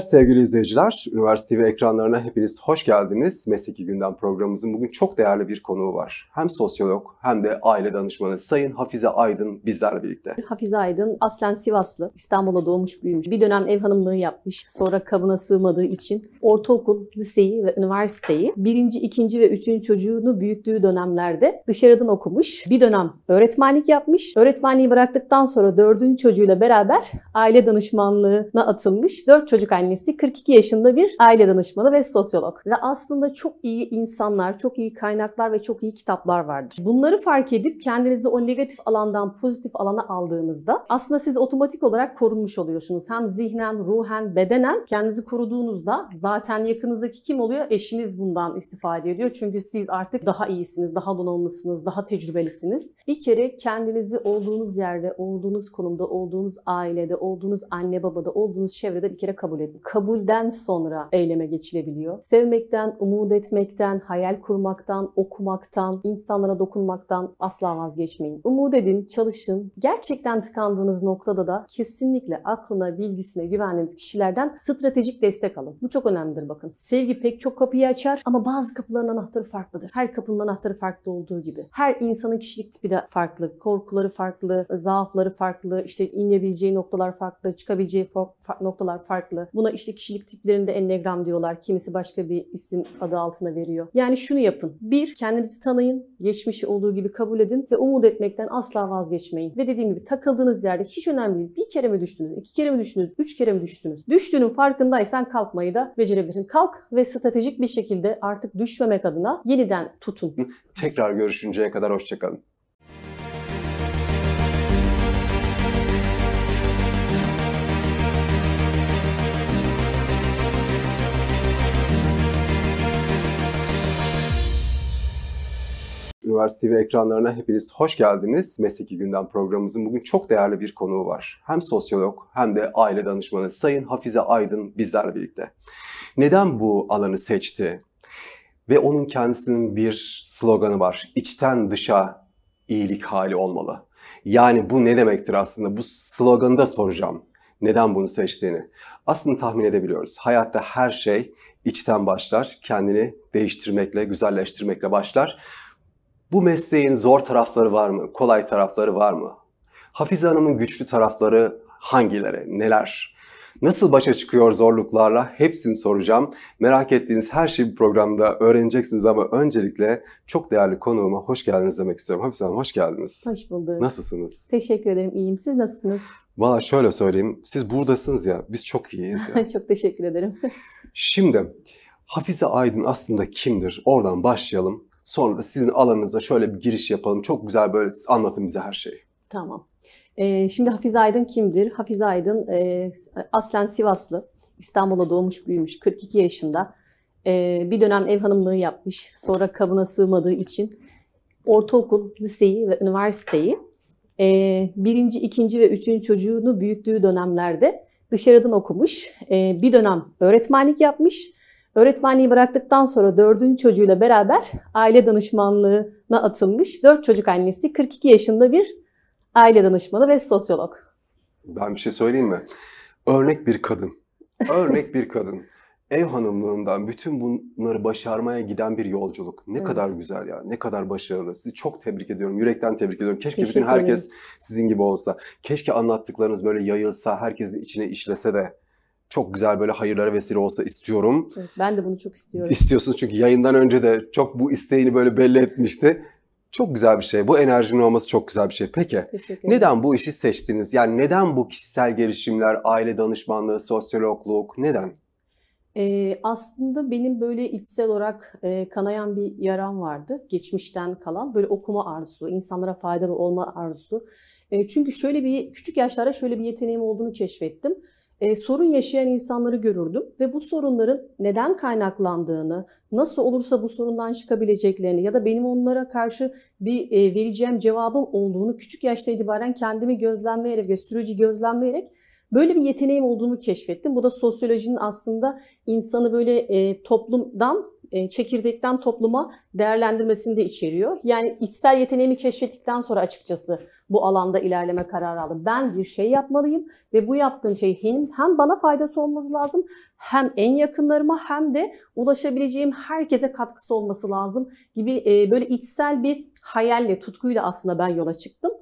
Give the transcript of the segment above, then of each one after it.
Sevgili izleyiciler, Üniversite TV ekranlarına hepiniz hoş geldiniz. Mesleki Gündem programımızın bugün çok değerli bir konuğu var. Hem sosyolog hem de aile danışmanı Sayın Hafize Aydın bizlerle birlikte. Hafize Aydın aslen Sivaslı, İstanbul'a doğmuş büyümüş. Bir dönem ev hanımlığı yapmış, sonra kabına sığmadığı için ortaokul, liseyi ve üniversiteyi birinci, ikinci ve üçüncü çocuğunu büyüttüğü dönemlerde dışarıdan okumuş. Bir dönem öğretmenlik yapmış. Öğretmenliği bıraktıktan sonra dördüncü çocuğuyla beraber aile danışmanlığına atılmış. Dört çocuk aynı annesi 42 yaşında bir aile danışmanı ve sosyolog. Ve aslında çok iyi insanlar, çok iyi kaynaklar ve çok iyi kitaplar vardır. Bunları fark edip kendinizi o negatif alandan pozitif alana aldığınızda aslında siz otomatik olarak korunmuş oluyorsunuz. Hem zihnen, ruhen, bedenen kendinizi koruduğunuzda zaten yakınızdaki kim oluyor? Eşiniz bundan istifade ediyor. Çünkü siz artık daha iyisiniz, daha donanımlısınız, daha tecrübelisiniz. Bir kere kendinizi olduğunuz yerde, olduğunuz konumda, olduğunuz ailede, olduğunuz anne babada, olduğunuz çevrede bir kere kabul edin kabulden sonra eyleme geçilebiliyor. Sevmekten, umut etmekten, hayal kurmaktan, okumaktan, insanlara dokunmaktan asla vazgeçmeyin. Umut edin, çalışın. Gerçekten tıkandığınız noktada da kesinlikle aklına, bilgisine güvendiğiniz kişilerden stratejik destek alın. Bu çok önemlidir bakın. Sevgi pek çok kapıyı açar ama bazı kapıların anahtarı farklıdır. Her kapının anahtarı farklı olduğu gibi. Her insanın kişilik tipi de farklı. Korkuları farklı, zaafları farklı, işte inebileceği noktalar farklı, çıkabileceği noktalar farklı. Bu Buna işte kişilik tiplerinde ennegram diyorlar. Kimisi başka bir isim adı altına veriyor. Yani şunu yapın. Bir, kendinizi tanıyın. Geçmişi olduğu gibi kabul edin ve umut etmekten asla vazgeçmeyin. Ve dediğim gibi takıldığınız yerde hiç önemli değil. Bir kere mi düştünüz, iki kere mi düştünüz, üç kere mi düştünüz? Düştüğünün farkındaysan kalkmayı da becerebilirsin. Kalk ve stratejik bir şekilde artık düşmemek adına yeniden tutun. Tekrar görüşünceye kadar hoşçakalın. Üniversite TV ekranlarına hepiniz hoş geldiniz. Mesleki Gündem programımızın bugün çok değerli bir konuğu var. Hem sosyolog hem de aile danışmanı Sayın Hafize Aydın bizlerle birlikte. Neden bu alanı seçti? Ve onun kendisinin bir sloganı var. İçten dışa iyilik hali olmalı. Yani bu ne demektir aslında? Bu sloganı da soracağım. Neden bunu seçtiğini. Aslında tahmin edebiliyoruz. Hayatta her şey içten başlar, kendini değiştirmekle, güzelleştirmekle başlar. Bu mesleğin zor tarafları var mı? Kolay tarafları var mı? Hafize Hanım'ın güçlü tarafları hangileri? Neler? Nasıl başa çıkıyor zorluklarla hepsini soracağım. Merak ettiğiniz her şeyi bu programda öğreneceksiniz ama öncelikle çok değerli konuğuma hoş geldiniz demek istiyorum. Hafize Hanım hoş geldiniz. Hoş bulduk. Nasılsınız? Teşekkür ederim. İyiyim. Siz nasılsınız? Valla şöyle söyleyeyim. Siz buradasınız ya. Biz çok iyiyiz ya. çok teşekkür ederim. Şimdi Hafize Aydın aslında kimdir? Oradan başlayalım. Sonra da sizin alanınıza şöyle bir giriş yapalım. Çok güzel böyle anlatın bize her şeyi. Tamam. Ee, şimdi Hafize Aydın kimdir? Hafize Aydın e, aslen Sivaslı. İstanbul'a doğmuş büyümüş. 42 yaşında. E, bir dönem ev hanımlığı yapmış. Sonra kabına sığmadığı için ortaokul, liseyi ve üniversiteyi e, birinci, ikinci ve üçüncü çocuğunu büyüttüğü dönemlerde dışarıdan okumuş. E, bir dönem öğretmenlik yapmış. Öğretmenliği bıraktıktan sonra dördüncü çocuğuyla beraber aile danışmanlığına atılmış dört çocuk annesi 42 yaşında bir aile danışmanı ve sosyolog. Ben bir şey söyleyeyim mi? Örnek bir kadın. Örnek bir kadın. Ev hanımlığından bütün bunları başarmaya giden bir yolculuk. Ne evet. kadar güzel ya, ne kadar başarılı. Sizi çok tebrik ediyorum, yürekten tebrik ediyorum. Keşke bütün herkes sizin gibi olsa. Keşke anlattıklarınız böyle yayılsa, herkesin içine işlese de çok güzel böyle hayırlara vesile olsa istiyorum. Evet, ben de bunu çok istiyorum. İstiyorsunuz çünkü yayından önce de çok bu isteğini böyle belli etmişti. Çok güzel bir şey. Bu enerjinin olması çok güzel bir şey. Peki neden bu işi seçtiniz? Yani neden bu kişisel gelişimler, aile danışmanlığı, sosyologluk neden? Ee, aslında benim böyle içsel olarak e, kanayan bir yaram vardı. Geçmişten kalan böyle okuma arzusu, insanlara faydalı olma arzusu. E, çünkü şöyle bir küçük yaşlarda şöyle bir yeteneğim olduğunu keşfettim e, sorun yaşayan insanları görürdüm ve bu sorunların neden kaynaklandığını, nasıl olursa bu sorundan çıkabileceklerini ya da benim onlara karşı bir e, vereceğim cevabım olduğunu küçük yaşta itibaren kendimi gözlemleyerek ve süreci gözlemleyerek Böyle bir yeteneğim olduğunu keşfettim. Bu da sosyolojinin aslında insanı böyle e, toplumdan, e, çekirdekten topluma değerlendirmesini de içeriyor. Yani içsel yeteneğimi keşfettikten sonra açıkçası bu alanda ilerleme kararı aldım. Ben bir şey yapmalıyım ve bu yaptığım şey hem, hem bana faydası olması lazım hem en yakınlarıma hem de ulaşabileceğim herkese katkısı olması lazım gibi e, böyle içsel bir hayalle, tutkuyla aslında ben yola çıktım.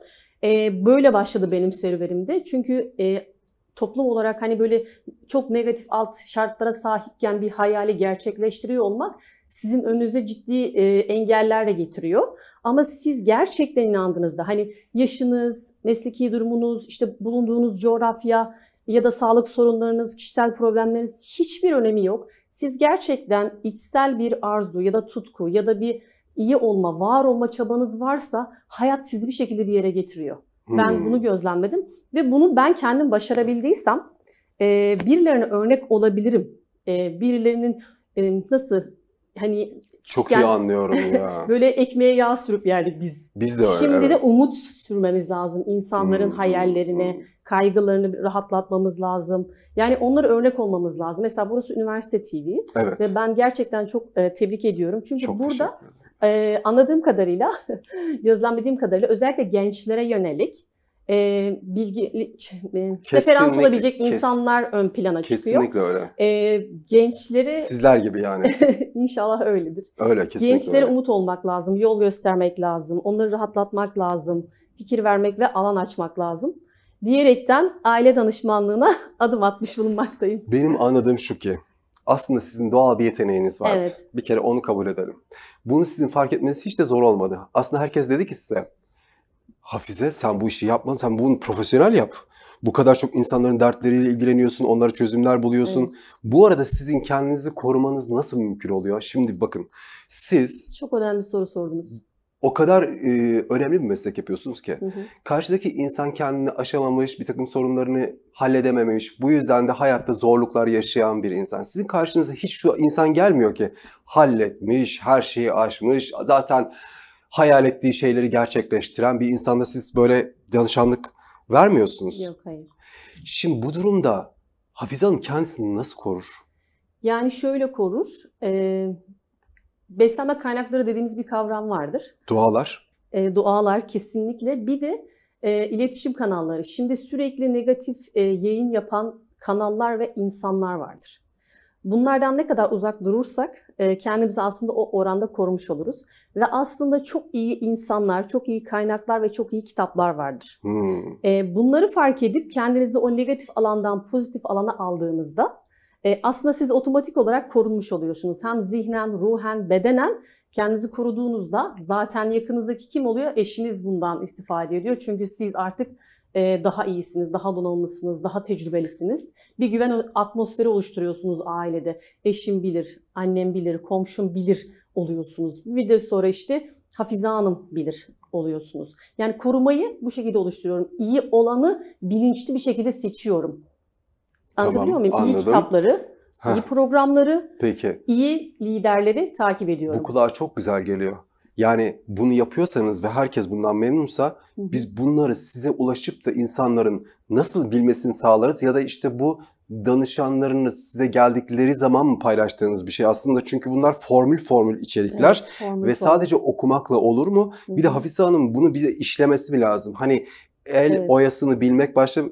E, böyle başladı benim serüverimde. Çünkü e, toplum olarak hani böyle çok negatif alt şartlara sahipken bir hayali gerçekleştiriyor olmak sizin önünüze ciddi e, engeller de getiriyor. Ama siz gerçekten inandığınızda hani yaşınız, mesleki durumunuz, işte bulunduğunuz coğrafya ya da sağlık sorunlarınız, kişisel problemleriniz hiçbir önemi yok. Siz gerçekten içsel bir arzu ya da tutku ya da bir iyi olma, var olma çabanız varsa hayat sizi bir şekilde bir yere getiriyor. Ben hmm. bunu gözlemledim ve bunu ben kendim başarabildiysem e, birilerine örnek olabilirim. E, birilerinin e, nasıl hani çok yani, iyi anlıyorum ya. böyle ekmeğe yağ sürüp yerdik biz. Biz de öyle. Şimdi evet. de umut sürmemiz lazım. insanların hmm, hmm. hayallerine, hmm. kaygılarını rahatlatmamız lazım. Yani onları örnek olmamız lazım. Mesela burası üniversite TV. Evet. Ve ben gerçekten çok e, tebrik ediyorum. Çünkü çok burada ee, anladığım kadarıyla, gözlemlediğim kadarıyla özellikle gençlere yönelik e, bilgi referans olabilecek insanlar ön plana kesinlikle çıkıyor. Kesinlikle öyle. E, gençleri sizler gibi yani. İnşallah öyledir. Öyle kesinlikle. Gençlere öyle. umut olmak lazım, yol göstermek lazım, onları rahatlatmak lazım, fikir vermek ve alan açmak lazım diyerekten aile danışmanlığına adım atmış bulunmaktayım. Benim anladığım şu ki aslında sizin doğal bir yeteneğiniz var. Evet. Bir kere onu kabul edelim. Bunu sizin fark etmeniz hiç de zor olmadı. Aslında herkes dedi ki size Hafize sen bu işi yapma, sen bunu profesyonel yap. Bu kadar çok insanların dertleriyle ilgileniyorsun, onlara çözümler buluyorsun. Evet. Bu arada sizin kendinizi korumanız nasıl mümkün oluyor? Şimdi bakın siz... Çok önemli soru sordunuz o kadar e, önemli bir meslek yapıyorsunuz ki. Hı hı. Karşıdaki insan kendini aşamamış, bir takım sorunlarını halledememiş, bu yüzden de hayatta zorluklar yaşayan bir insan. Sizin karşınıza hiç şu insan gelmiyor ki halletmiş, her şeyi aşmış, zaten hayal ettiği şeyleri gerçekleştiren bir insanda siz böyle danışanlık vermiyorsunuz. Yok hayır. Şimdi bu durumda Hafize Hanım kendisini nasıl korur? Yani şöyle korur. E, beslenme kaynakları dediğimiz bir kavram vardır. Dualar. E, dualar kesinlikle. Bir de e, iletişim kanalları. Şimdi sürekli negatif e, yayın yapan kanallar ve insanlar vardır. Bunlardan ne kadar uzak durursak e, kendimizi aslında o oranda korumuş oluruz. Ve aslında çok iyi insanlar, çok iyi kaynaklar ve çok iyi kitaplar vardır. Hmm. E, bunları fark edip kendinizi o negatif alandan pozitif alana aldığınızda e, aslında siz otomatik olarak korunmuş oluyorsunuz. Hem zihnen, ruhen, bedenen kendinizi koruduğunuzda zaten yakınızdaki kim oluyor? Eşiniz bundan istifade ediyor. Çünkü siz artık e, daha iyisiniz, daha donanımlısınız, daha tecrübelisiniz. Bir güven atmosferi oluşturuyorsunuz ailede. Eşim bilir, annem bilir, komşum bilir oluyorsunuz. Bir de sonra işte Hafize Hanım bilir oluyorsunuz. Yani korumayı bu şekilde oluşturuyorum. İyi olanı bilinçli bir şekilde seçiyorum. Anlatabiliyor tamam, muyum? İyi kitapları, Heh. iyi programları, Peki. iyi liderleri takip ediyorum. Bu kulağa çok güzel geliyor. Yani bunu yapıyorsanız ve herkes bundan memnunsa biz bunları size ulaşıp da insanların nasıl bilmesini sağlarız ya da işte bu danışanlarınız size geldikleri zaman mı paylaştığınız bir şey aslında çünkü bunlar formül formül içerikler evet, formül, ve sadece okumakla olur mu? Bir de Hafize Hanım bunu bize işlemesi mi lazım? Hani el evet. oyasını bilmek başka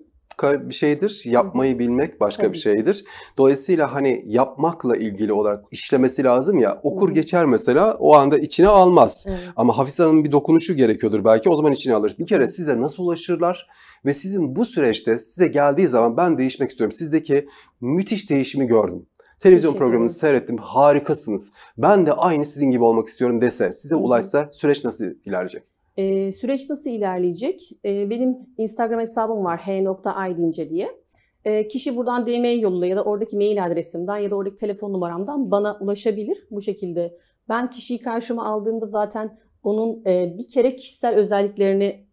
başka bir şeydir. Yapmayı bilmek başka Tabii. bir şeydir. Dolayısıyla hani yapmakla ilgili olarak işlemesi lazım ya. Okur geçer mesela o anda içine almaz. Ama Hafize Hanım'ın bir dokunuşu gerekiyordur belki. O zaman içine alır. Bir kere size nasıl ulaşırlar ve sizin bu süreçte size geldiği zaman ben değişmek istiyorum. Sizdeki müthiş değişimi gördüm. Televizyon programını seyrettim. Harikasınız. Ben de aynı sizin gibi olmak istiyorum dese, size ulaşsa süreç nasıl ilerleyecek? E, süreç nasıl ilerleyecek? E, benim Instagram hesabım var h.aydince diye. E, kişi buradan DM yoluyla ya da oradaki mail adresimden ya da oradaki telefon numaramdan bana ulaşabilir bu şekilde. Ben kişiyi karşıma aldığımda zaten onun e, bir kere kişisel özelliklerini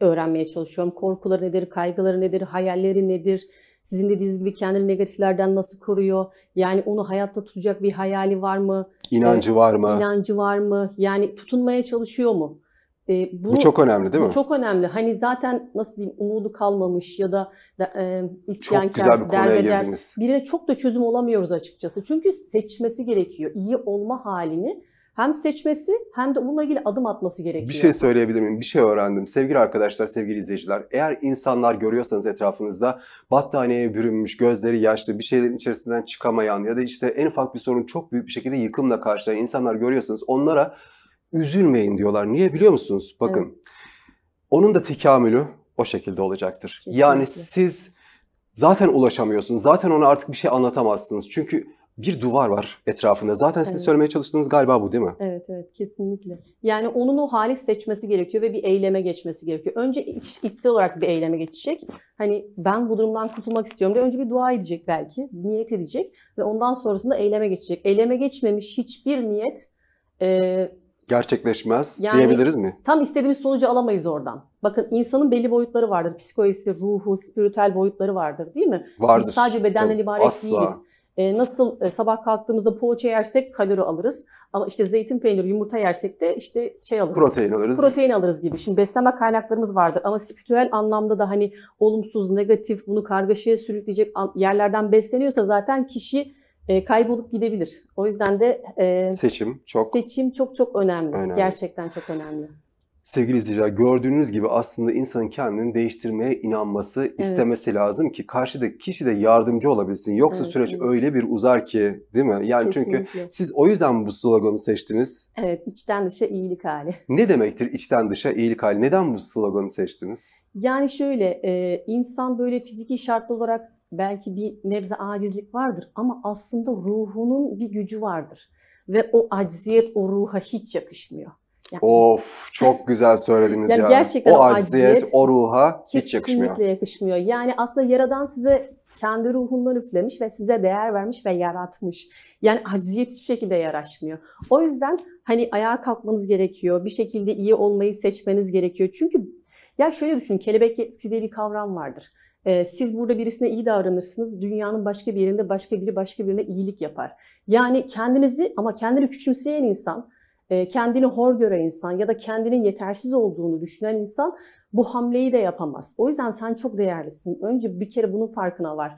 öğrenmeye çalışıyorum. Korkuları nedir, kaygıları nedir, hayalleri nedir? Sizin dediğiniz gibi kendini negatiflerden nasıl koruyor? Yani onu hayatta tutacak bir hayali var mı? İnancı var mı? İnancı var mı? Yani tutunmaya çalışıyor mu? E, bu, bu çok önemli değil mi? Bu çok önemli. Hani zaten nasıl diyeyim umudu kalmamış ya da e, isteyen çok güzel bir konuya eder, birine çok da çözüm olamıyoruz açıkçası. Çünkü seçmesi gerekiyor. İyi olma halini hem seçmesi hem de bununla ilgili adım atması gerekiyor. Bir şey söyleyebilir miyim? Bir şey öğrendim. Sevgili arkadaşlar, sevgili izleyiciler. Eğer insanlar görüyorsanız etrafınızda battaniyeye bürünmüş, gözleri yaşlı, bir şeylerin içerisinden çıkamayan ya da işte en ufak bir sorun çok büyük bir şekilde yıkımla karşılayan insanlar görüyorsanız onlara üzülmeyin diyorlar. Niye biliyor musunuz? Bakın evet. onun da tekamülü o şekilde olacaktır. Kesinlikle. Yani siz zaten ulaşamıyorsunuz. Zaten ona artık bir şey anlatamazsınız. Çünkü bir duvar var etrafında. Zaten siz evet. söylemeye çalıştığınız galiba bu değil mi? Evet evet kesinlikle. Yani onun o hali seçmesi gerekiyor ve bir eyleme geçmesi gerekiyor. Önce iç, içsel olarak bir eyleme geçecek. Hani ben bu durumdan kurtulmak istiyorum diye önce bir dua edecek belki. Niyet edecek ve ondan sonrasında eyleme geçecek. Eyleme geçmemiş hiçbir niyet e, gerçekleşmez yani, diyebiliriz mi? Tam istediğimiz sonucu alamayız oradan. Bakın insanın belli boyutları vardır. Psikolojisi, ruhu, spiritüel boyutları vardır değil mi? Vardır. Biz sadece bedenden Tabii, ibaret asla. değiliz. E, nasıl e, sabah kalktığımızda poğaça yersek kalori alırız. Ama işte zeytin peyniri, yumurta yersek de işte şey alırız. Protein alırız. Protein alırız gibi. Şimdi beslenme kaynaklarımız vardır ama spiritüel anlamda da hani olumsuz, negatif, bunu kargaşaya sürükleyecek yerlerden besleniyorsa zaten kişi e, kaybolup gidebilir. O yüzden de e, seçim çok seçim çok çok önemli. önemli. Gerçekten çok önemli. Sevgili izleyiciler gördüğünüz gibi aslında insanın kendini değiştirmeye inanması, evet. istemesi lazım ki karşıdaki kişi de yardımcı olabilsin. Yoksa evet, süreç evet. öyle bir uzar ki değil mi? Yani Kesinlikle. çünkü siz o yüzden bu sloganı seçtiniz. Evet, içten dışa iyilik hali. Ne demektir içten dışa iyilik hali? Neden bu sloganı seçtiniz? Yani şöyle, e, insan böyle fiziki şartlı olarak belki bir nebze acizlik vardır ama aslında ruhunun bir gücü vardır. Ve o acziyet o ruha hiç yakışmıyor. Yani, of çok güzel söylediniz yani ya. Gerçekten o acziyet, o ruha hiç yakışmıyor. Kesinlikle yakışmıyor. Yani aslında Yaradan size kendi ruhundan üflemiş ve size değer vermiş ve yaratmış. Yani acziyet hiçbir şekilde yaraşmıyor. O yüzden hani ayağa kalkmanız gerekiyor. Bir şekilde iyi olmayı seçmeniz gerekiyor. Çünkü ya şöyle düşünün kelebek etkisi diye bir kavram vardır. Ee, siz burada birisine iyi davranırsınız, dünyanın başka bir yerinde başka biri başka birine iyilik yapar. Yani kendinizi ama kendini küçümseyen insan, e, kendini hor gören insan ya da kendinin yetersiz olduğunu düşünen insan bu hamleyi de yapamaz. O yüzden sen çok değerlisin. Önce bir kere bunun farkına var.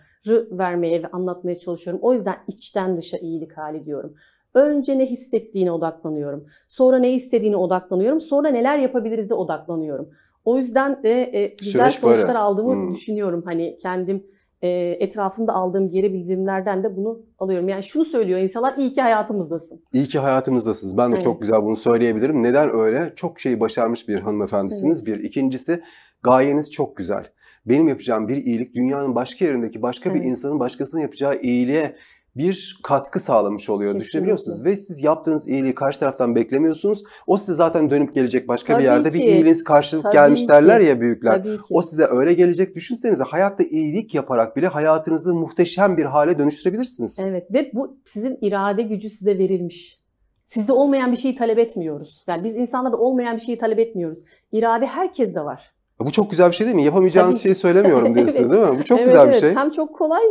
vermeye ve anlatmaya çalışıyorum. O yüzden içten dışa iyilik hali diyorum. Önce ne hissettiğine odaklanıyorum. Sonra ne istediğine odaklanıyorum. Sonra neler yapabiliriz de odaklanıyorum. O yüzden de e, güzel Süreç sonuçlar böyle. aldığımı hmm. düşünüyorum. Hani kendim e, etrafımda aldığım geri bildirimlerden de bunu alıyorum. Yani şunu söylüyor insanlar iyi ki hayatımızdasın. İyi ki hayatımızdasınız. Ben de evet. çok güzel bunu söyleyebilirim. Neden öyle? Çok şeyi başarmış bir hanımefendisiniz. Evet. Bir ikincisi gayeniz çok güzel. Benim yapacağım bir iyilik dünyanın başka yerindeki başka evet. bir insanın başkasının yapacağı iyiliğe bir katkı sağlamış oluyor Kesinlikle. düşünebiliyor musunuz? Ve siz yaptığınız iyiliği karşı taraftan beklemiyorsunuz. O size zaten dönüp gelecek başka Tabii bir yerde. Ki. Bir iyiliğiniz karşılık Tabii gelmiş ki. derler ya büyükler. Tabii ki. O size öyle gelecek. Düşünsenize hayatta iyilik yaparak bile hayatınızı muhteşem bir hale dönüştürebilirsiniz. Evet ve bu sizin irade gücü size verilmiş. Sizde olmayan bir şeyi talep etmiyoruz. Yani biz insanlarda olmayan bir şeyi talep etmiyoruz. İrade herkeste var. Bu çok güzel bir şey değil mi? Yapamayacağınız Tabii. şeyi söylemiyorum diyorsunuz evet. değil mi? Bu çok evet, güzel bir şey. Hem çok kolay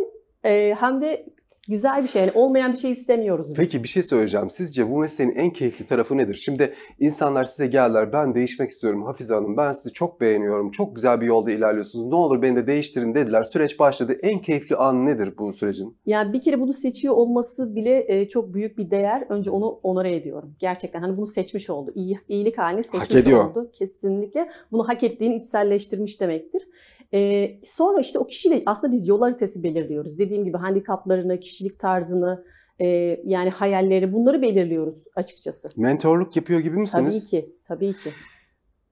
e, hem de güzel bir şey. Yani olmayan bir şey istemiyoruz biz. Peki bir şey söyleyeceğim. Sizce bu meselenin en keyifli tarafı nedir? Şimdi insanlar size geldiler ben değişmek istiyorum Hafize Hanım ben sizi çok beğeniyorum. Çok güzel bir yolda ilerliyorsunuz. Ne olur beni de değiştirin dediler. Süreç başladı. En keyifli an nedir bu sürecin? Yani bir kere bunu seçiyor olması bile e, çok büyük bir değer. Önce onu onore ediyorum. Gerçekten hani bunu seçmiş oldu. İyi, iyilik halini seçmiş hak ediyor. oldu. Kesinlikle. Bunu hak ettiğini içselleştirmiş demektir sonra işte o kişiyle aslında biz yol haritası belirliyoruz. Dediğim gibi handikaplarını, kişilik tarzını, yani hayalleri bunları belirliyoruz açıkçası. Mentorluk yapıyor gibi misiniz? Tabii ki, tabii ki.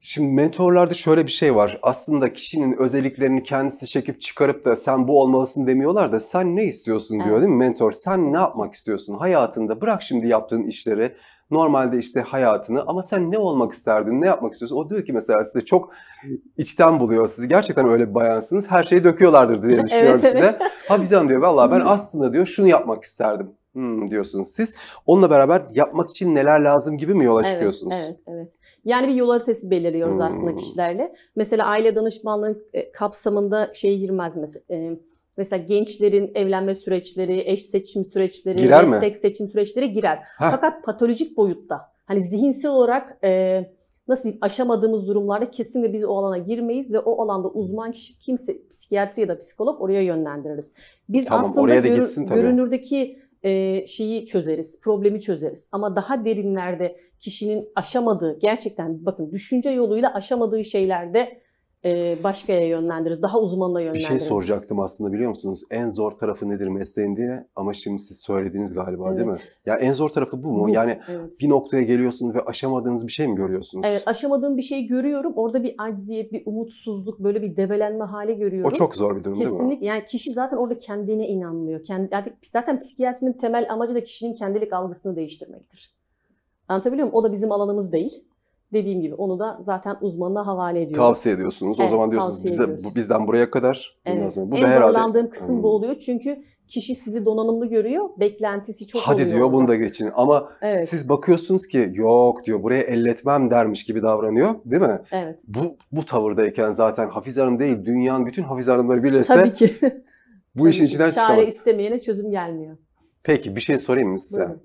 Şimdi mentorlarda şöyle bir şey var. Aslında kişinin özelliklerini kendisi çekip çıkarıp da sen bu olmalısın demiyorlar da sen ne istiyorsun diyor evet. değil mi mentor? Sen ne yapmak istiyorsun hayatında? Bırak şimdi yaptığın işleri normalde işte hayatını ama sen ne olmak isterdin, ne yapmak istiyorsun? O diyor ki mesela size çok içten buluyor sizi. Gerçekten öyle bir bayansınız. Her şeyi döküyorlardır diye düşünüyorum evet, size. Evet. Hafizem diyor vallahi ben aslında diyor şunu yapmak isterdim. Hmm, diyorsunuz siz. Onunla beraber yapmak için neler lazım gibi mi yola çıkıyorsunuz? Evet, evet. Yani bir yol haritası belirliyoruz hmm. aslında kişilerle. Mesela aile danışmanlığı e, kapsamında şey girmez mesela. Mesela gençlerin evlenme süreçleri, eş seçim süreçleri, girer meslek mi? seçim süreçleri girer. Heh. Fakat patolojik boyutta. Hani zihinsel olarak e, nasıl diyeyim aşamadığımız durumlarda kesinlikle biz o alana girmeyiz ve o alanda uzman kişi kimse psikiyatri ya da psikolog oraya yönlendiririz. Biz tamam, aslında oraya da görü, gitsin, tabii. görünürdeki e, şeyi çözeriz, problemi çözeriz. Ama daha derinlerde kişinin aşamadığı, gerçekten bakın düşünce yoluyla aşamadığı şeylerde e, başka yere yönlendiririz. Daha uzmanla yönlendiririz. Bir şey soracaktım aslında biliyor musunuz? En zor tarafı nedir mesleğin diye ama şimdi siz söylediniz galiba evet. değil mi? Ya en zor tarafı bu mu? Bu, yani evet. bir noktaya geliyorsunuz ve aşamadığınız bir şey mi görüyorsunuz? Evet aşamadığım bir şey görüyorum. Orada bir acziyet, bir umutsuzluk, böyle bir debelenme hali görüyorum. O çok zor bir durum Kesinlikle. değil mi? Kesinlikle. Yani kişi zaten orada kendine inanmıyor. Kendi, zaten psikiyatrinin temel amacı da kişinin kendilik algısını değiştirmektir. Anlatabiliyor muyum? O da bizim alanımız değil dediğim gibi onu da zaten uzmanına havale ediyorum. Tavsiye ediyorsunuz. Evet, o zaman diyorsunuz bize, ediyoruz. bizden buraya kadar. Evet. Bu en da herhalde... zorlandığım kısım hmm. bu oluyor. Çünkü kişi sizi donanımlı görüyor. Beklentisi çok Hadi oluyor. Hadi diyor bunu da geçin. Ama evet. siz bakıyorsunuz ki yok diyor buraya elletmem dermiş gibi davranıyor değil mi? Evet. Bu, bu tavırdayken zaten Hafize Hanım değil dünyanın bütün Hafize Hanımları birleşse Tabii ki. bu Tabii işin ki. içinden çıkamaz. Çare istemeyene çözüm gelmiyor. Peki bir şey sorayım mı size? Buyurun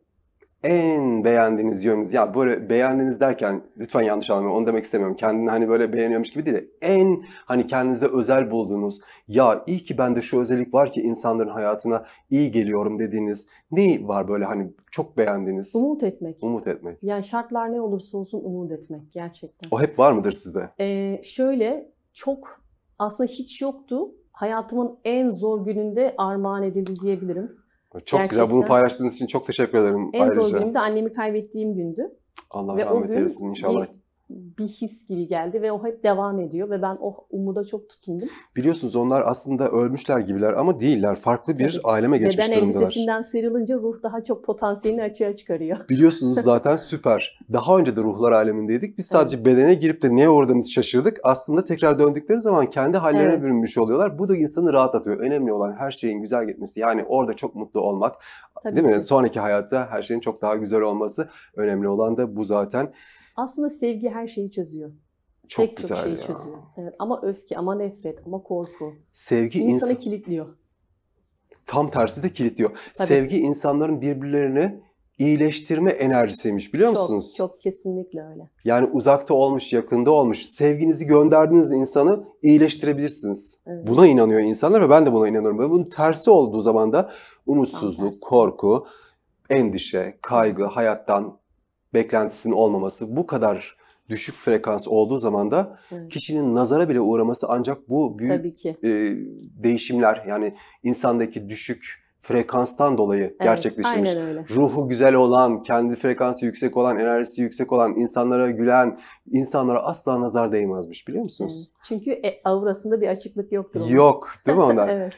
en beğendiğiniz yönünüz ya böyle beğendiğiniz derken lütfen yanlış anlamayın onu demek istemiyorum. Kendini hani böyle beğeniyormuş gibi değil de en hani kendinize özel bulduğunuz ya iyi ki bende şu özellik var ki insanların hayatına iyi geliyorum dediğiniz ne var böyle hani çok beğendiğiniz? Umut etmek. Umut etmek. Yani şartlar ne olursa olsun umut etmek gerçekten. O hep var mıdır sizde? Ee, şöyle çok aslında hiç yoktu. Hayatımın en zor gününde armağan edildi diyebilirim. Çok Gerçekten. güzel bunu paylaştığınız için çok teşekkür ederim en ayrıca. zor günümde annemi kaybettiğim gündü. Allah Ve rahmet eylesin inşallah bir his gibi geldi ve o hep devam ediyor ve ben o umuda çok tutundum. Biliyorsunuz onlar aslında ölmüşler gibiler ama değiller. Farklı bir Tabii. aileme geçmiş Beden durumdalar. Beden elbisesinden sıyrılınca ruh daha çok potansiyelini açığa çıkarıyor. Biliyorsunuz zaten süper. Daha önce de ruhlar alemindeydik. Biz sadece evet. bedene girip de niye uğradığımızı şaşırdık. Aslında tekrar döndükleri zaman kendi hallerine evet. bürünmüş oluyorlar. Bu da insanı rahatlatıyor. Önemli olan her şeyin güzel gitmesi. Yani orada çok mutlu olmak. Tabii değil ki. mi? Sonraki hayatta her şeyin çok daha güzel olması. Önemli olan da bu zaten. Aslında sevgi her şeyi çözüyor. Çok Tek güzel çok şeyi ya. çözüyor. Evet, ama öfke, ama nefret, ama korku. Sevgi insanı insan... kilitliyor. Tam tersi de kilitliyor. Tabii. Sevgi insanların birbirlerini iyileştirme enerjisiymiş biliyor çok, musunuz? Çok kesinlikle öyle. Yani uzakta olmuş, yakında olmuş. Sevginizi gönderdiğiniz insanı iyileştirebilirsiniz. Evet. Buna inanıyor insanlar ve ben de buna inanıyorum. Ve bunun tersi olduğu zaman da umutsuzluk, korku, endişe, kaygı, hayattan beklentisinin olmaması bu kadar düşük frekans olduğu zaman da evet. kişinin nazara bile uğraması ancak bu büyük e, değişimler yani insandaki düşük frekanstan dolayı evet, gerçekleşmiş. Ruhu güzel olan, kendi frekansı yüksek olan, enerjisi yüksek olan, insanlara gülen, insanlara asla nazar değmezmiş biliyor musunuz? Evet. Çünkü e, avrasında bir açıklık yoktur. Onun. Yok değil mi ondan? evet.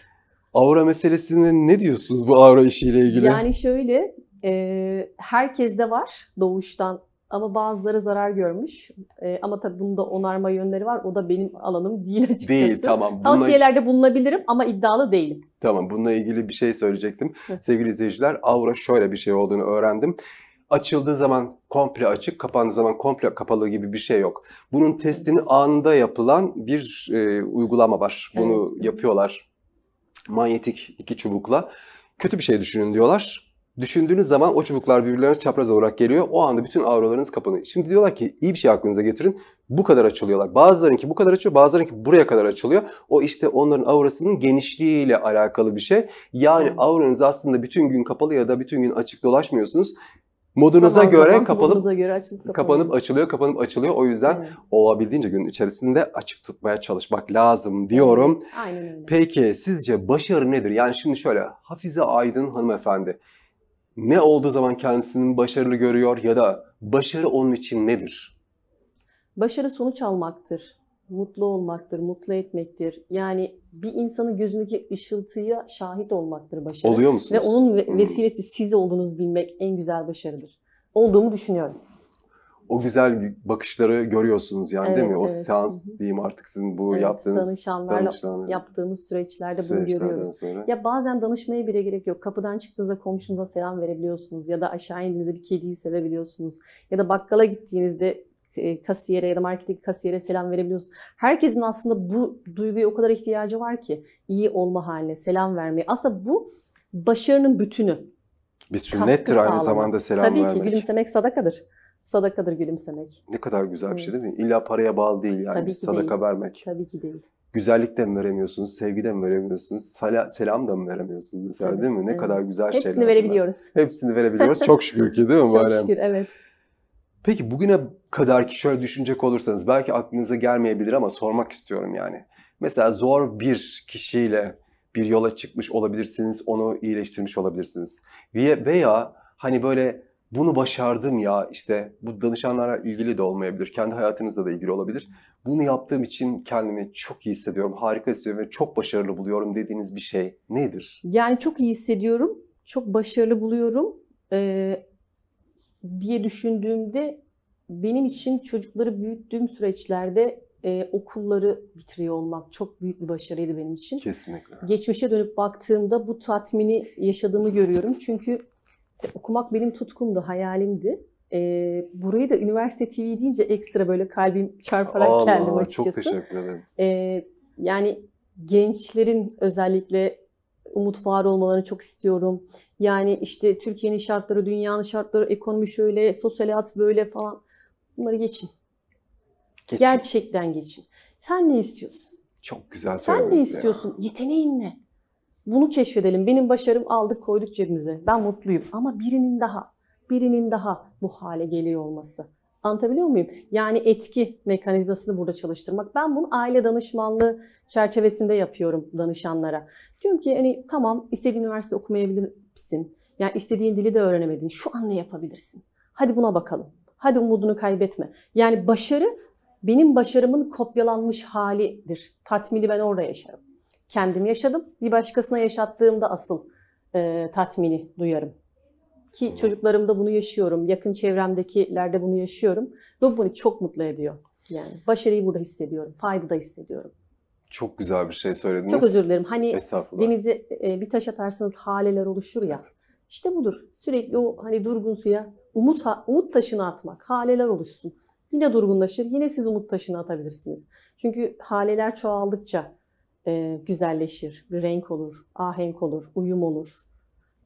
Avra meselesini ne diyorsunuz bu aura işiyle ilgili? Yani şöyle e, herkeste var doğuştan ama bazıları zarar görmüş. E, ama tabii bunda onarma yönleri var. O da benim alanım değil açıkçası. Değil tamam. Bununla... Tavsiyelerde bulunabilirim ama iddialı değilim. Tamam bununla ilgili bir şey söyleyecektim. Sevgili izleyiciler Aura şöyle bir şey olduğunu öğrendim açıldığı zaman komple açık, kapandığı zaman komple kapalı gibi bir şey yok. Bunun testini anında yapılan bir e, uygulama var. Bunu evet. yapıyorlar. Manyetik iki çubukla. Kötü bir şey düşünün diyorlar düşündüğünüz zaman o çubuklar birbirlerine çapraz olarak geliyor. O anda bütün avrolarınız kapanıyor. Şimdi diyorlar ki iyi bir şey aklınıza getirin. Bu kadar açılıyorlar. Bazılarınki bu kadar açıyor, bazılarınki buraya kadar açılıyor. O işte onların aurasının genişliğiyle alakalı bir şey. Yani hmm. auranız aslında bütün gün kapalı ya da bütün gün açık dolaşmıyorsunuz. Modunuza zaman göre zaman kapanıp, göre açılıp, kapanıyor. kapanıp açılıyor, kapanıp açılıyor. O yüzden evet. olabildiğince gün içerisinde açık tutmaya çalışmak lazım diyorum. Evet. Aynen öyle. Peki sizce başarı nedir? Yani şimdi şöyle Hafize Aydın hanımefendi ne olduğu zaman kendisini başarılı görüyor ya da başarı onun için nedir? Başarı sonuç almaktır. Mutlu olmaktır, mutlu etmektir. Yani bir insanın gözündeki ışıltıya şahit olmaktır başarı. Oluyor musunuz? Ve onun hmm. vesilesi siz olduğunuzu bilmek en güzel başarıdır. Olduğumu düşünüyorum o güzel bakışları görüyorsunuz yani evet, değil mi? O evet. seans diyeyim artık sizin bu evet, yaptığınız danışanlarla danışanlar, yaptığımız süreçlerde bunu görüyoruz. Sonra. Ya bazen danışmaya bile gerek yok. Kapıdan çıktığınızda komşunuza selam verebiliyorsunuz ya da aşağı indiğinizde bir kediyi sevebiliyorsunuz ya da bakkala gittiğinizde e, kasiyere ya da marketteki kasiyere selam verebiliyorsunuz. Herkesin aslında bu duyguya o kadar ihtiyacı var ki iyi olma haline, selam vermeye. Aslında bu başarının bütünü. Bir sünnettir aynı zamanda selam Tabii vermek. Tabii ki gülümsemek sadakadır sadakadır gülümsemek. Ne kadar güzel bir şey değil mi? İlla paraya bağlı değil yani Tabii ki sadaka değil. vermek. Tabii ki değil. Güzellik de mi veremiyorsunuz, sevgi de mi veremiyorsunuz, sala, selam da mı veremiyorsunuz mesela Tabii. değil mi? Ne evet. kadar güzel Hepsini şeyler. Hepsini verebiliyoruz. Bunlar. Hepsini verebiliyoruz. Çok şükür ki değil mi? Çok Böyle. şükür evet. Peki bugüne kadar ki şöyle düşünecek olursanız belki aklınıza gelmeyebilir ama sormak istiyorum yani. Mesela zor bir kişiyle bir yola çıkmış olabilirsiniz, onu iyileştirmiş olabilirsiniz. Veya hani böyle bunu başardım ya işte bu danışanlara ilgili de olmayabilir. Kendi hayatınızla da ilgili olabilir. Bunu yaptığım için kendimi çok iyi hissediyorum, harika hissediyorum ve çok başarılı buluyorum dediğiniz bir şey nedir? Yani çok iyi hissediyorum, çok başarılı buluyorum ee, diye düşündüğümde benim için çocukları büyüttüğüm süreçlerde e, okulları bitiriyor olmak çok büyük bir başarıydı benim için. Kesinlikle. Geçmişe dönüp baktığımda bu tatmini yaşadığımı görüyorum. Çünkü okumak benim tutkumdu, hayalimdi. E, burayı da Üniversite TV deyince ekstra böyle kalbim çarparak Allah, geldim açıkçası. Çok teşekkür ederim. E, yani gençlerin özellikle umut var olmalarını çok istiyorum. Yani işte Türkiye'nin şartları, dünyanın şartları, ekonomi şöyle, sosyal hayat böyle falan. Bunları geçin. geçin. Gerçekten geçin. Sen ne istiyorsun? Çok güzel söyledin. Sen ne istiyorsun? Ya. Yeteneğin ne? Bunu keşfedelim. Benim başarım aldık koyduk cebimize. Ben mutluyum. Ama birinin daha, birinin daha bu hale geliyor olması. Anlatabiliyor muyum? Yani etki mekanizmasını burada çalıştırmak. Ben bunu aile danışmanlığı çerçevesinde yapıyorum danışanlara. Diyorum ki hani tamam istediğin üniversite okumayabilirsin. Yani istediğin dili de öğrenemedin. Şu an ne yapabilirsin? Hadi buna bakalım. Hadi umudunu kaybetme. Yani başarı benim başarımın kopyalanmış halidir. Tatmini ben orada yaşarım kendim yaşadım. Bir başkasına yaşattığımda asıl e, tatmini duyarım. Ki çocuklarımda bunu yaşıyorum. Yakın çevremdekilerde bunu yaşıyorum. Bu beni çok mutlu ediyor. Yani başarıyı burada hissediyorum. Fayda da hissediyorum. Çok güzel bir şey söylediniz. Çok özür dilerim. Hani denize e, bir taş atarsanız haleler oluşur ya. Evet. İşte budur. Sürekli o hani durgun suya umut umut taşını atmak. Haleler oluşsun. Yine durgunlaşır. Yine siz umut taşını atabilirsiniz. Çünkü haleler çoğaldıkça e, güzelleşir, renk olur, ahenk olur, uyum olur.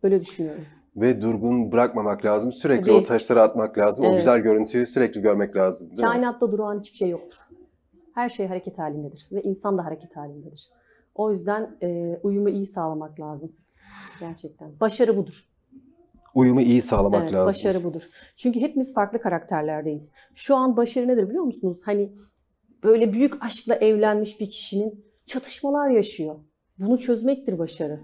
Böyle düşünüyorum. Ve durgun bırakmamak lazım. Sürekli Tabii. o taşları atmak lazım. Evet. O güzel görüntüyü sürekli görmek lazım. Değil Kainatta mi? duran hiçbir şey yoktur. Her şey hareket halindedir ve insan da hareket halindedir. O yüzden e, uyumu iyi sağlamak lazım. Gerçekten. Başarı budur uyumu iyi sağlamak evet, lazım. Başarı budur. Çünkü hepimiz farklı karakterlerdeyiz. Şu an başarı nedir biliyor musunuz? Hani böyle büyük aşkla evlenmiş bir kişinin çatışmalar yaşıyor. Bunu çözmektir başarı.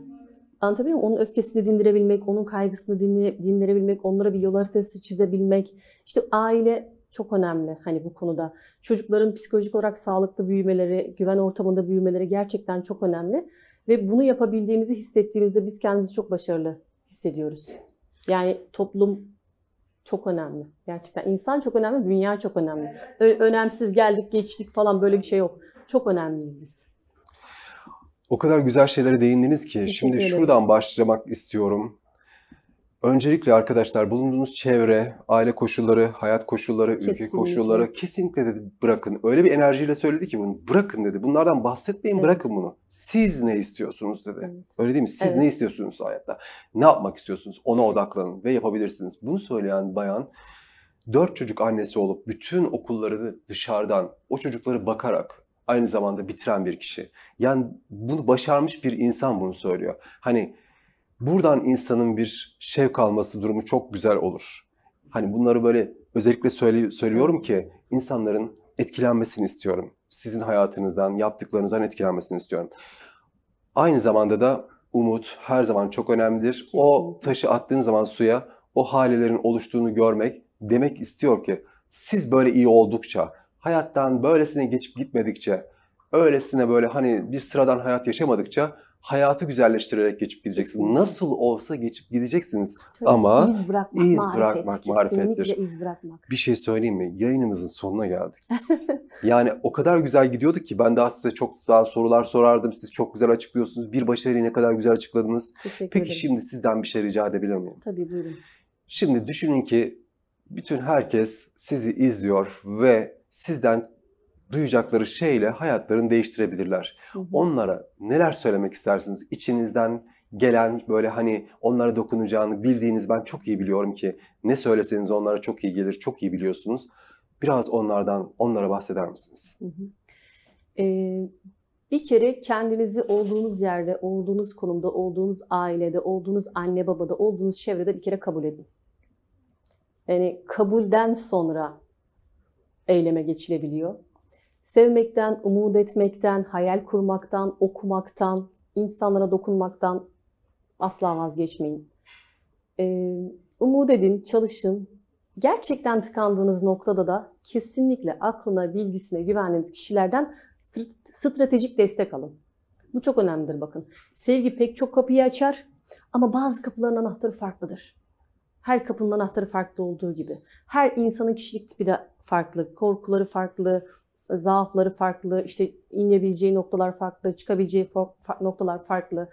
Anlatabiliyor muyum? Onun öfkesini dindirebilmek, onun kaygısını dindirebilmek, onlara bir yol haritası çizebilmek. İşte aile çok önemli hani bu konuda. Çocukların psikolojik olarak sağlıklı büyümeleri, güven ortamında büyümeleri gerçekten çok önemli. Ve bunu yapabildiğimizi hissettiğimizde biz kendimizi çok başarılı hissediyoruz. Yani toplum çok önemli. Gerçekten insan çok önemli, dünya çok önemli. Ö- önemsiz geldik, geçtik falan böyle bir şey yok. Çok önemliyiz biz. O kadar güzel şeylere değindiniz ki Teşekkür şimdi ederim. şuradan başlamak istiyorum. Öncelikle arkadaşlar bulunduğunuz çevre, aile koşulları, hayat koşulları, kesinlikle. ülke koşulları kesinlikle dedi bırakın. Öyle bir enerjiyle söyledi ki bunu bırakın dedi. Bunlardan bahsetmeyin evet. bırakın bunu. Siz ne istiyorsunuz dedi. Evet. Öyle değil mi? Siz evet. ne istiyorsunuz hayatta? Ne yapmak istiyorsunuz? Ona odaklanın ve yapabilirsiniz. Bunu söyleyen bayan dört çocuk annesi olup bütün okulları dışarıdan o çocukları bakarak aynı zamanda bitiren bir kişi. Yani bunu başarmış bir insan bunu söylüyor. Hani buradan insanın bir şevk alması durumu çok güzel olur. Hani bunları böyle özellikle söyle, söylüyorum ki insanların etkilenmesini istiyorum. Sizin hayatınızdan, yaptıklarınızdan etkilenmesini istiyorum. Aynı zamanda da umut her zaman çok önemlidir. Kesinlikle. O taşı attığın zaman suya o halelerin oluştuğunu görmek demek istiyor ki siz böyle iyi oldukça hayattan böylesine geçip gitmedikçe, öylesine böyle hani bir sıradan hayat yaşamadıkça hayatı güzelleştirerek geçip gideceksiniz. Nasıl olsa geçip gideceksiniz Tabii, ama iz bırakmak, iz marifet, bırakmak marifettir. iz bırakmak. Bir şey söyleyeyim mi? Yayınımızın sonuna geldik. yani o kadar güzel gidiyorduk ki ben daha size çok daha sorular sorardım. Siz çok güzel açıklıyorsunuz. Bir başarıyı ne kadar güzel açıkladınız. Teşekkür Peki ederim. şimdi sizden bir şey rica edebilir miyim? Tabii buyurun. Şimdi düşünün ki bütün herkes sizi izliyor ve sizden duyacakları şeyle hayatlarını değiştirebilirler. Hı hı. Onlara neler söylemek istersiniz? İçinizden gelen böyle hani onlara dokunacağını bildiğiniz ben çok iyi biliyorum ki ne söyleseniz onlara çok iyi gelir, çok iyi biliyorsunuz. Biraz onlardan, onlara bahseder misiniz? Hı hı. Ee, bir kere kendinizi olduğunuz yerde, olduğunuz konumda, olduğunuz ailede, olduğunuz anne babada, olduğunuz çevrede bir kere kabul edin. Yani kabulden sonra eyleme geçilebiliyor. Sevmekten, umut etmekten, hayal kurmaktan, okumaktan, insanlara dokunmaktan asla vazgeçmeyin. Ee, umut edin, çalışın. Gerçekten tıkandığınız noktada da kesinlikle aklına, bilgisine güvendiğiniz kişilerden stratejik destek alın. Bu çok önemlidir bakın. Sevgi pek çok kapıyı açar ama bazı kapıların anahtarı farklıdır. Her kapının anahtarı farklı olduğu gibi. Her insanın kişilik tipi de farklı. Korkuları farklı, zaafları farklı, işte inebileceği noktalar farklı, çıkabileceği noktalar farklı.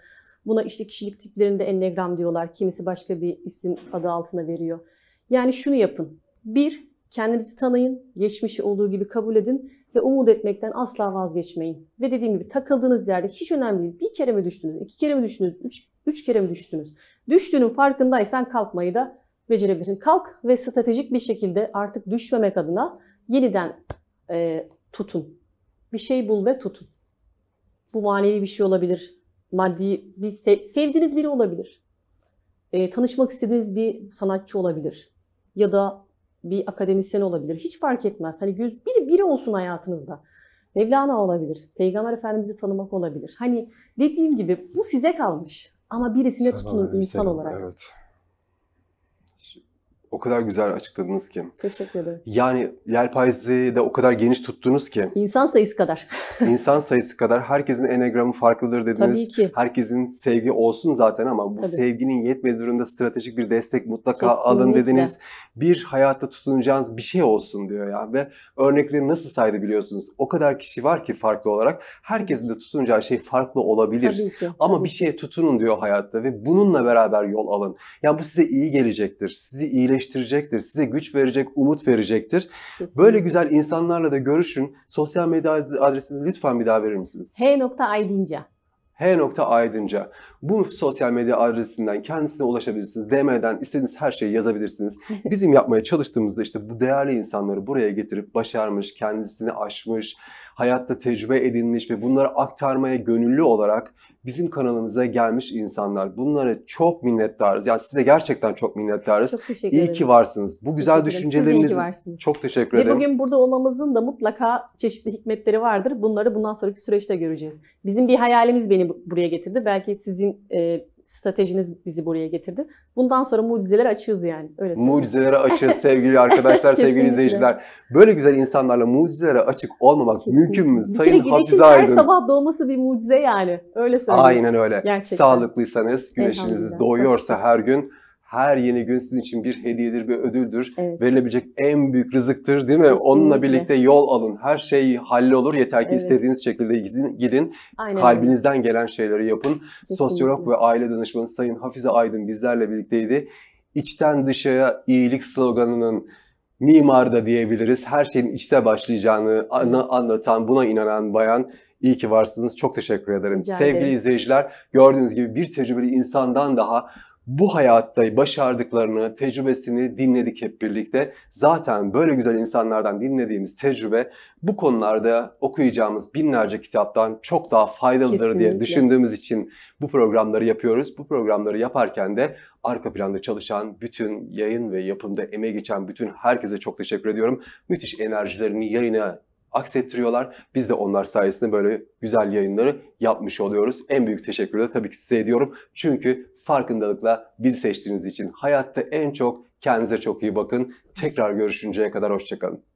Buna işte kişilik tiplerinde ennegram diyorlar. Kimisi başka bir isim adı altına veriyor. Yani şunu yapın. Bir, Kendinizi tanıyın, geçmişi olduğu gibi kabul edin ve umut etmekten asla vazgeçmeyin. Ve dediğim gibi takıldığınız yerde hiç önemli değil. Bir kere mi düştünüz, iki kere mi düştünüz, üç, üç kere mi düştünüz? Düştüğünün farkındaysan kalkmayı da becerebilirsin. Kalk ve stratejik bir şekilde artık düşmemek adına yeniden e, tutun. Bir şey bul ve tutun. Bu manevi bir şey olabilir. Maddi, bir sev, sevdiğiniz biri olabilir. E, tanışmak istediğiniz bir sanatçı olabilir. Ya da bir akademisyen olabilir. Hiç fark etmez. Hani göz, biri, biri olsun hayatınızda. Mevlana olabilir. Peygamber Efendimiz'i tanımak olabilir. Hani dediğim gibi bu size kalmış. Ama birisine Selam tutunun insan olarak. Evet o kadar güzel açıkladınız ki. Teşekkür ederim. Yani yelpazeyi de o kadar geniş tuttunuz ki. İnsan sayısı kadar. İnsan sayısı kadar. Herkesin enegramı farklıdır dediniz. Tabii ki. Herkesin sevgi olsun zaten ama bu Tabii. sevginin yetmediği durumda stratejik bir destek mutlaka Kesinlikle. alın dediniz. Bir hayatta tutunacağınız bir şey olsun diyor ya. Ve örnekleri nasıl saydı biliyorsunuz. O kadar kişi var ki farklı olarak. Herkesin de tutunacağı şey farklı olabilir. Tabii ki. Ama Tabii. bir şeye tutunun diyor hayatta ve bununla beraber yol alın. Yani bu size iyi gelecektir. Sizi iyileştirecektir iyileştirecektir, size güç verecek, umut verecektir. Kesinlikle. Böyle güzel insanlarla da görüşün. Sosyal medya adresini lütfen bir daha verir misiniz? H.aydinca. H.aydinca. Bu sosyal medya adresinden kendisine ulaşabilirsiniz. DM'den istediğiniz her şeyi yazabilirsiniz. Bizim yapmaya çalıştığımızda işte bu değerli insanları buraya getirip başarmış, kendisini aşmış, hayatta tecrübe edinmiş ve bunları aktarmaya gönüllü olarak bizim kanalımıza gelmiş insanlar. Bunlara çok minnettarız. Yani size gerçekten çok minnettarız. Çok teşekkür ederim. İyi ki varsınız. Bu güzel düşünceleriniz çok teşekkür ederim. Ve bugün burada olmamızın da mutlaka çeşitli hikmetleri vardır. Bunları bundan sonraki süreçte göreceğiz. Bizim bir hayalimiz beni buraya getirdi. Belki sizin e, stratejiniz bizi buraya getirdi. Bundan sonra mucizeler açığız yani. Öyle Mucizelere açığız sevgili arkadaşlar, sevgili izleyiciler. Böyle güzel insanlarla mucizelere açık olmamak Kesinlikle. mümkün mü? Sayın Hafize Aydın. her sabah doğması bir mucize yani. Öyle söyleyeyim. Aynen öyle. Gerçekten. Sağlıklıysanız, güneşiniz doğuyorsa her gün her yeni gün sizin için bir hediyedir, bir ödüldür. Evet. Verilebilecek en büyük rızıktır değil mi? Kesinlikle. Onunla birlikte yol alın. Her şey hallolur. Yeter ki evet. istediğiniz şekilde gidin. Aynen. Kalbinizden gelen şeyleri yapın. Kesinlikle. Sosyolog ve aile danışmanı Sayın Hafize Aydın bizlerle birlikteydi. İçten dışaya iyilik sloganının mimarı da diyebiliriz. Her şeyin içte başlayacağını anlatan, buna inanan bayan İyi ki varsınız. Çok teşekkür ederim. Rica ederim. Sevgili izleyiciler, gördüğünüz gibi bir tecrübeli insandan daha bu hayatta başardıklarını, tecrübesini dinledik hep birlikte. Zaten böyle güzel insanlardan dinlediğimiz tecrübe bu konularda okuyacağımız binlerce kitaptan çok daha faydalıdır Kesinlikle. diye düşündüğümüz için bu programları yapıyoruz. Bu programları yaparken de arka planda çalışan bütün yayın ve yapımda emeği geçen bütün herkese çok teşekkür ediyorum. Müthiş enerjilerini yayına aksettiriyorlar. Biz de onlar sayesinde böyle güzel yayınları yapmış oluyoruz. En büyük teşekkürü de tabii ki size ediyorum. Çünkü farkındalıkla bizi seçtiğiniz için hayatta en çok kendinize çok iyi bakın. Tekrar görüşünceye kadar hoşçakalın.